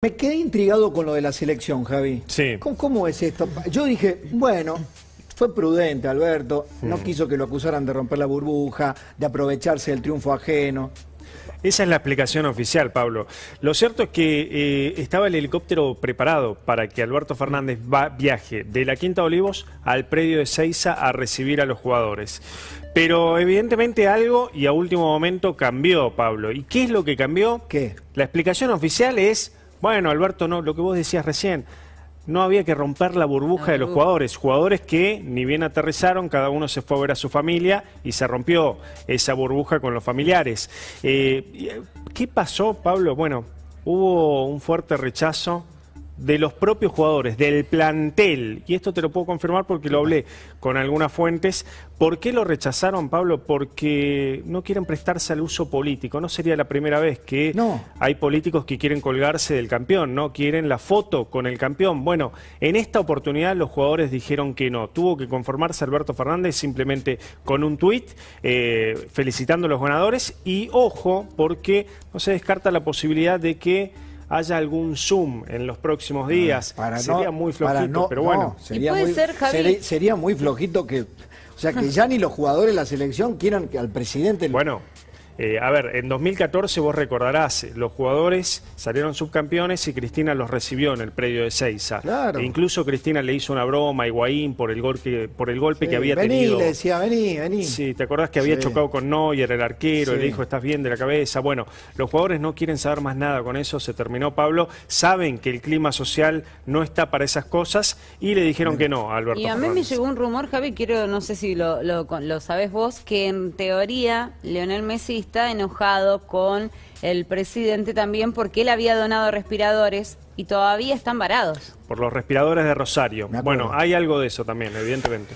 Me quedé intrigado con lo de la selección, Javi. Sí. ¿Cómo, es esto? Yo dije, bueno, fue prudente Alberto, no quiso que lo acusaran de romper la burbuja, de aprovecharse del triunfo ajeno. Esa es la explicación oficial, Pablo. Lo cierto es que eh, estaba el helicóptero preparado para que Alberto Fernández viaje de la Quinta Olivos al predio de Seiza a recibir a los jugadores. Pero evidentemente algo y a último momento cambió, Pablo. ¿Y qué es lo que cambió? ¿Qué? La explicación oficial es bueno, Alberto, no, lo que vos decías recién, no había que romper la burbuja de los jugadores. Jugadores que ni bien aterrizaron, cada uno se fue a ver a su familia y se rompió esa burbuja con los familiares. Eh, ¿Qué pasó, Pablo? Bueno, hubo un fuerte rechazo de los propios jugadores, del plantel, y esto te lo puedo confirmar porque lo hablé con algunas fuentes, ¿por qué lo rechazaron, Pablo? Porque no quieren prestarse al uso político. No sería la primera vez que no. hay políticos que quieren colgarse del campeón, no quieren la foto con el campeón. Bueno, en esta oportunidad los jugadores dijeron que no. Tuvo que conformarse Alberto Fernández simplemente con un tuit eh, felicitando a los ganadores y ojo, porque no se descarta la posibilidad de que haya algún Zoom en los próximos ah, días. sería muy flojito, pero bueno. sería, muy, sería, sería muy flojito que... O sea, que ya ni los jugadores de la selección quieran que al presidente... Bueno, eh, a ver, en 2014 vos recordarás, los jugadores salieron subcampeones y Cristina los recibió en el predio de Seiza. E incluso Cristina le hizo una broma a Higuaín por el, por el golpe que había vení, tenido. le decía, vení, vení. Sí, ¿te acordás que había chocado con Neuer, el arquero, y le dijo, estás bien de la cabeza? Bueno, los jugadores no quieren saber más nada con eso, se terminó Pablo. Saben que el clima social no está para esas cosas y le dijeron que no, Alberto. Y a mí me llegó un rumor, Javi, quiero, no sé si lo, lo, lo sabes vos, que en teoría Leonel Messi está enojado con el presidente también porque él había donado respiradores y todavía están varados. Por los respiradores de Rosario. Bueno, hay algo de eso también, evidentemente.